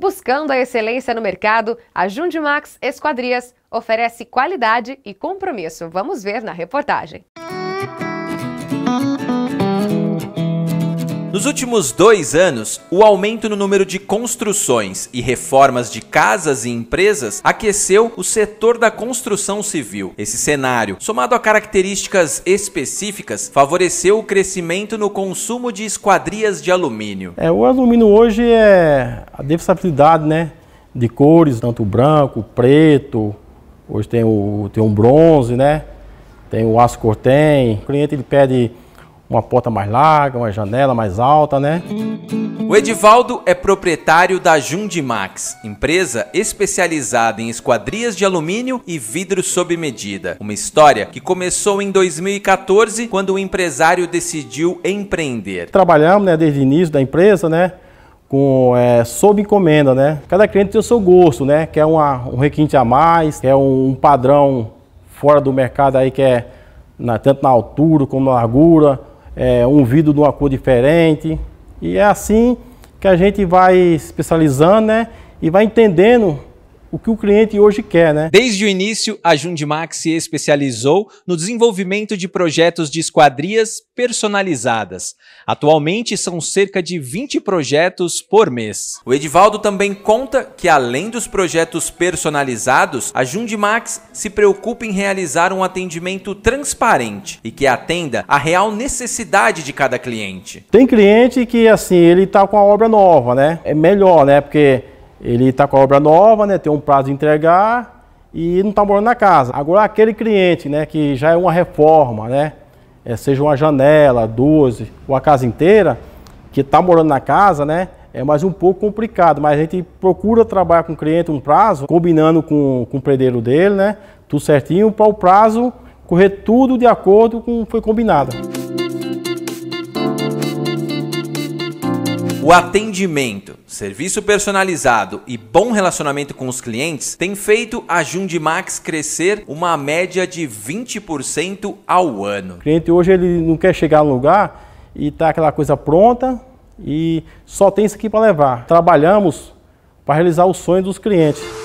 Buscando a excelência no mercado, a Jundimax Esquadrias oferece qualidade e compromisso. Vamos ver na reportagem. Nos últimos dois anos, o aumento no número de construções e reformas de casas e empresas aqueceu o setor da construção civil. Esse cenário, somado a características específicas, favoreceu o crescimento no consumo de esquadrias de alumínio. É, o alumínio hoje é a versatilidade, né? De cores, tanto branco, preto, hoje tem, o, tem um bronze, né? Tem o aço cortem. O cliente ele pede uma porta mais larga, uma janela mais alta, né? O Edivaldo é proprietário da Jundimax, empresa especializada em esquadrias de alumínio e vidro sob medida. Uma história que começou em 2014, quando o empresário decidiu empreender. Trabalhamos né, desde o início da empresa, né? com é, sob encomenda, né? Cada cliente tem o seu gosto, né? Quer uma, um requinte a mais, quer um, um padrão fora do mercado aí que é na, tanto na altura como na largura, é, um vidro de uma cor diferente. E é assim que a gente vai especializando, né? E vai entendendo o que o cliente hoje quer, né? Desde o início, a Jundimax se especializou no desenvolvimento de projetos de esquadrias personalizadas. Atualmente são cerca de 20 projetos por mês. O Edivaldo também conta que além dos projetos personalizados, a Jundimax se preocupa em realizar um atendimento transparente e que atenda à real necessidade de cada cliente. Tem cliente que assim, ele tá com a obra nova, né? É melhor, né? Porque ele está com a obra nova, né? Tem um prazo de entregar e não está morando na casa. Agora aquele cliente, né? Que já é uma reforma, né? É, seja uma janela, 12, ou a casa inteira, que está morando na casa, né? É mais um pouco complicado, mas a gente procura trabalhar com o cliente um prazo, combinando com, com o predeiro dele, né? Tudo certinho para o prazo correr tudo de acordo com o que foi combinado. O atendimento, serviço personalizado e bom relacionamento com os clientes tem feito a Jundimax crescer uma média de 20% ao ano. O cliente hoje ele não quer chegar no lugar e tá aquela coisa pronta e só tem isso aqui para levar. Trabalhamos para realizar o sonho dos clientes.